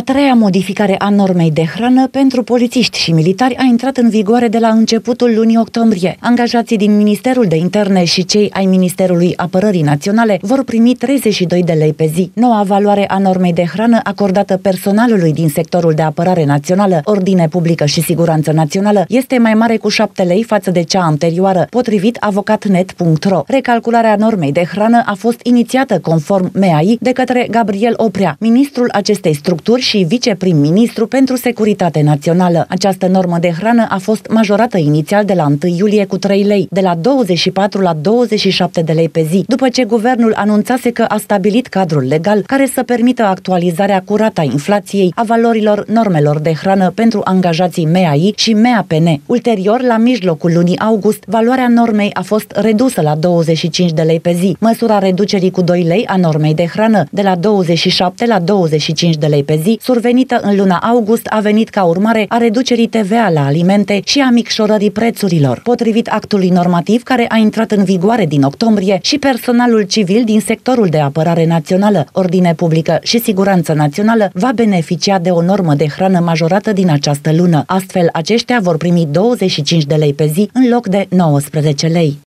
A treia modificare a normei de hrană pentru polițiști și militari a intrat în vigoare de la începutul lunii octombrie. Angajații din Ministerul de Interne și cei ai Ministerului Apărării Naționale vor primi 32 de lei pe zi. Noua valoare a normei de hrană acordată personalului din sectorul de apărare națională, ordine publică și siguranță națională este mai mare cu 7 lei față de cea anterioară, potrivit avocatnet.ro. Recalcularea normei de hrană a fost inițiată conform MEAI de către Gabriel Oprea, ministrul acestei structuri și viceprim-ministru pentru Securitate Națională. Această normă de hrană a fost majorată inițial de la 1 iulie cu 3 lei, de la 24 la 27 de lei pe zi, după ce guvernul anunțase că a stabilit cadrul legal care să permită actualizarea curată a inflației, a valorilor normelor de hrană pentru angajații meai și MEAPN. Ulterior, la mijlocul lunii august, valoarea normei a fost redusă la 25 de lei pe zi, măsura reducerii cu 2 lei a normei de hrană, de la 27 la 25 de lei pe zi, zi, survenită în luna august, a venit ca urmare a reducerii TVA la alimente și a micșorării prețurilor. Potrivit actului normativ care a intrat în vigoare din octombrie și personalul civil din sectorul de apărare națională, ordine publică și siguranță națională va beneficia de o normă de hrană majorată din această lună. Astfel, aceștia vor primi 25 de lei pe zi în loc de 19 lei.